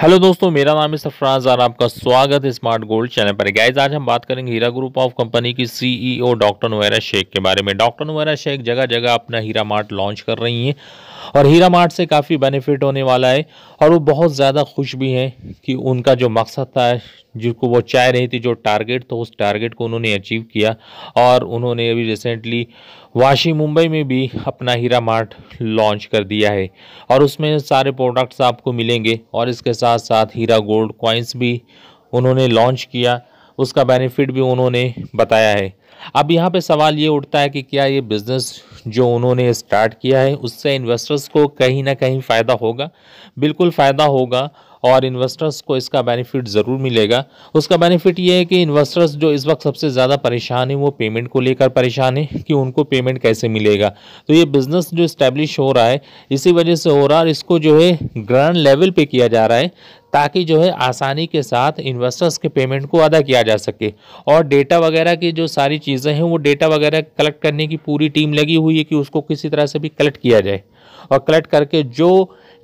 hello दोस्तों मेरा नाम है सरफराज और आपका स्वागत है स्मार्ट गोल्ड चैनल पर गाइज आज हम बात करेंगे हीरा ग्रुप ऑफ कंपनी की सीईओ e डॉक्टर नवेरा शेख के बारे में डॉक्टर नवेरा शेख जगह जगह अपना हीरा मार्ट लॉन्च कर रही हैं और हीरा मार्ट से काफ़ी बेनिफिट होने वाला है और वो बहुत ज़्यादा खुश भी हैं कि उनका जो मकसद था जिसको वो चाह रही थी जो टारगेट तो उस टारगेट को उन्होंने अचीव किया और उन्होंने अभी रिसेंटली वाशी मुंबई में भी अपना हीरा मार्ट लॉन्च कर दिया है और उसमें सारे प्रोडक्ट्स आपको मिलेंगे और इसके साथ साथ हीरा गोल्ड कॉइन्स भी उन्होंने लॉन्च किया उसका बेनिफिट भी उन्होंने बताया है अब यहाँ पे सवाल ये उठता है कि क्या ये बिज़नेस जो उन्होंने स्टार्ट किया है उससे इन्वेस्टर्स को कहीं ना कहीं फ़ायदा होगा बिल्कुल फ़ायदा होगा और इन्वेस्टर्स को इसका बेनिफिट ज़रूर मिलेगा उसका बेनिफिट ये है कि इन्वेस्टर्स जो इस वक्त सबसे ज़्यादा परेशान हैं वो पेमेंट को लेकर परेशान है कि उनको पेमेंट कैसे मिलेगा तो ये बिज़नेस जो इस्टेब्लिश हो रहा है इसी वजह से हो रहा है और इसको जो है ग्रैंड लेवल पर किया जा रहा है ताकि जो है आसानी के साथ इन्वेस्टर्स के पेमेंट को अदा किया जा सके और डेटा वगैरह की जो सारी चीज़ें हैं वो डेटा वगैरह कलेक्ट करने की पूरी टीम लगी हुई है कि उसको किसी तरह से भी कलेक्ट किया जाए और कलेक्ट करके जो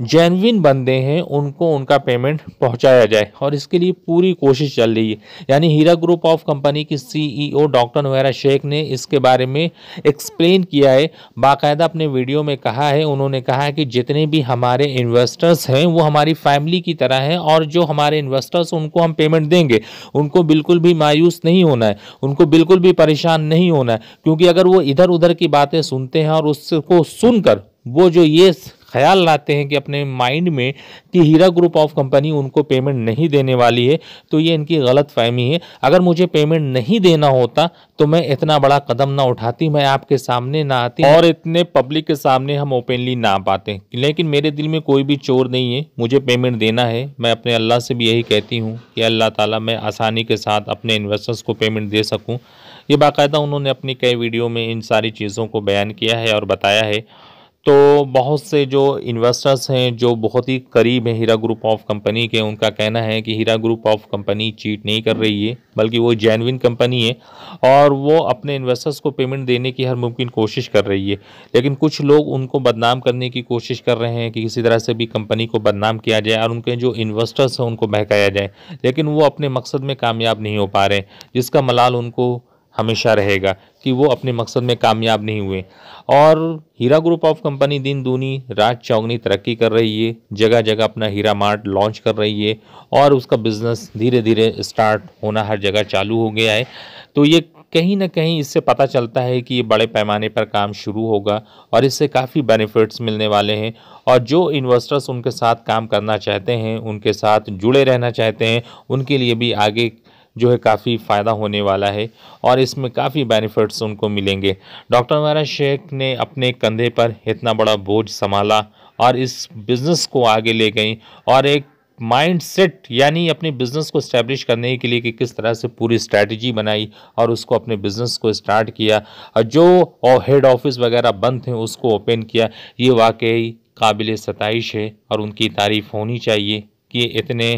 जेनविन बंदे हैं उनको उनका पेमेंट पहुंचाया जाए और इसके लिए पूरी कोशिश चल रही है यानी हीरा ग्रुप ऑफ कंपनी की सीईओ डॉक्टर नोहरा शेख ने इसके बारे में एक्सप्लेन किया है बाकायदा अपने वीडियो में कहा है उन्होंने कहा है कि जितने भी हमारे इन्वेस्टर्स हैं वो हमारी फैमिली की तरह हैं और जो हमारे इन्वेस्टर्स उनको हम पेमेंट देंगे उनको बिल्कुल भी मायूस नहीं होना है उनको बिल्कुल भी परेशान नहीं होना है क्योंकि अगर वो इधर उधर की बातें सुनते हैं और उसको सुनकर वो जो ये ख्याल लाते हैं कि अपने माइंड में कि हीरा ग्रुप ऑफ कंपनी उनको पेमेंट नहीं देने वाली है तो ये इनकी गलत फहमी है अगर मुझे पेमेंट नहीं देना होता तो मैं इतना बड़ा कदम ना उठाती मैं आपके सामने ना आती और इतने पब्लिक के सामने हम ओपनली ना पाते लेकिन मेरे दिल में कोई भी चोर नहीं है मुझे पेमेंट देना है मैं अपने अल्लाह से भी यही कहती हूँ कि अल्लाह ताला मैं आसानी के साथ अपने इन्वेस्टर्स को पेमेंट दे सकूँ ये बाकायदा उन्होंने अपनी कई वीडियो में इन सारी चीज़ों को बयान किया है और बताया है तो बहुत से जो इन्वेस्टर्स हैं जो बहुत ही करीब हैं हीरा ग्रुप ऑफ कंपनी के उनका कहना है कि Heera group of company cheat नहीं कर रही है बल्कि वो जैनविन कंपनी है और वो अपने इन्वेस्टर्स को पेमेंट देने की हर मुमकिन कोशिश कर रही है लेकिन कुछ लोग उनको बदनाम करने की कोशिश कर रहे हैं कि किसी तरह से भी कंपनी को बदनाम किया जाए और उनके जो इन्वेस्टर्स हैं उनको बहकाया जाए लेकिन वो अपने मकसद में कामयाब नहीं हो पा रहे जिसका मलाल उनको हमेशा रहेगा कि वो अपने मकसद में कामयाब नहीं हुए और हीरा ग्रुप ऑफ कंपनी दिन दूनी रात चौगनी तरक्की कर रही है जगह जगह अपना हीरा मार्ट लॉन्च कर रही है और उसका बिज़नेस धीरे धीरे स्टार्ट होना हर जगह चालू हो गया है तो ये कहीं ना कहीं इससे पता चलता है कि ये बड़े पैमाने पर काम शुरू होगा और इससे काफ़ी बेनिफिट्स मिलने वाले हैं और जो इन्वेस्टर्स उनके साथ काम करना चाहते हैं उनके साथ जुड़े रहना चाहते हैं उनके लिए भी आगे जो है काफ़ी फ़ायदा होने वाला है और इसमें काफ़ी बेनिफिट्स उनको मिलेंगे डॉक्टर महाराज शेख ने अपने कंधे पर इतना बड़ा बोझ संभाला और इस बिज़नेस को आगे ले गई और एक माइंड सेट यानी अपने बिज़नेस को इस्टेब्लिश करने के लिए कि किस तरह से पूरी स्ट्रैटेजी बनाई और उसको अपने बिज़नेस को स्टार्ट किया और जो हेड ऑफिस वगैरह बंद थे उसको ओपन किया ये वाकई काबिल सतश है और उनकी तारीफ़ होनी चाहिए कि इतने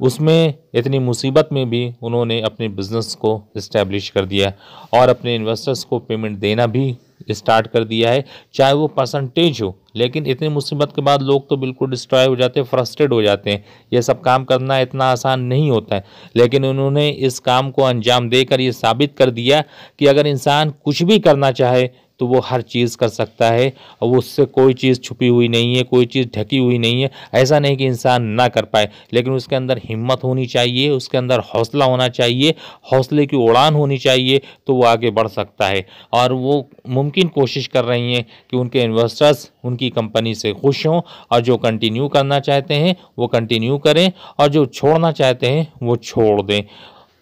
उसमें इतनी मुसीबत में भी उन्होंने अपने बिज़नेस को इस्टेब्लिश कर दिया है और अपने इन्वेस्टर्स को पेमेंट देना भी स्टार्ट कर दिया है चाहे वो परसेंटेज हो लेकिन इतनी मुसीबत के बाद लोग तो बिल्कुल डिस्ट्रॉय हो जाते हैं फ्रस्ट्रेट हो जाते हैं ये सब काम करना इतना आसान नहीं होता है लेकिन उन्होंने इस काम को अंजाम देकर ये साबित कर दिया कि अगर इंसान कुछ भी करना चाहे तो वो हर चीज़ कर सकता है और उससे कोई चीज़ छुपी हुई नहीं है कोई चीज़ ढकी हुई नहीं है ऐसा नहीं कि इंसान ना कर पाए लेकिन उसके अंदर हिम्मत होनी चाहिए उसके अंदर हौसला होना चाहिए हौसले की उड़ान होनी चाहिए तो वो आगे बढ़ सकता है और वो मुमकिन कोशिश कर रही हैं कि उनके इन्वेस्टर्स उनकी कंपनी से खुश हों और जो कंटिन्यू करना चाहते हैं वो कंटिन्यू करें और जो छोड़ना चाहते हैं वो छोड़ दें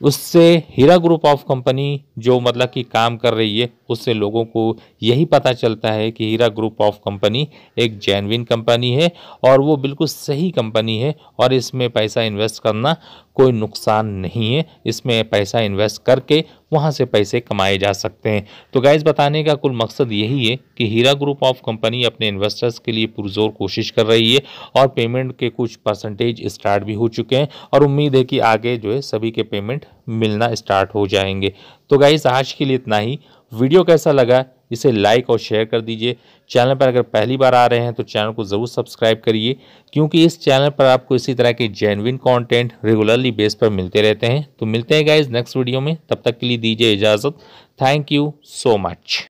उससे हीरा ग्रुप ऑफ कंपनी जो मतलब कि काम कर रही है उससे लोगों को यही पता चलता है कि हीरा ग्रुप ऑफ कंपनी एक जैनविन कंपनी है और वो बिल्कुल सही कंपनी है और इसमें पैसा इन्वेस्ट करना कोई नुकसान नहीं है इसमें पैसा इन्वेस्ट करके वहाँ से पैसे कमाए जा सकते हैं तो गैस बताने का कुल मकसद यही है कि हीरा ग्रुप ऑफ कंपनी अपने इन्वेस्टर्स के लिए पुरजोर कोशिश कर रही है और पेमेंट के कुछ परसेंटेज स्टार्ट भी हो चुके हैं और उम्मीद है कि आगे जो है सभी के पेमेंट मिलना स्टार्ट हो जाएंगे तो गाइज़ आज के लिए इतना ही वीडियो कैसा लगा इसे लाइक और शेयर कर दीजिए चैनल पर अगर पहली बार आ रहे हैं तो चैनल को ज़रूर सब्सक्राइब करिए क्योंकि इस चैनल पर आपको इसी तरह के जेनविन कंटेंट रेगुलरली बेस पर मिलते रहते हैं तो मिलते हैं गाइज नेक्स्ट वीडियो में तब तक के लिए दीजिए इजाज़त थैंक यू सो मच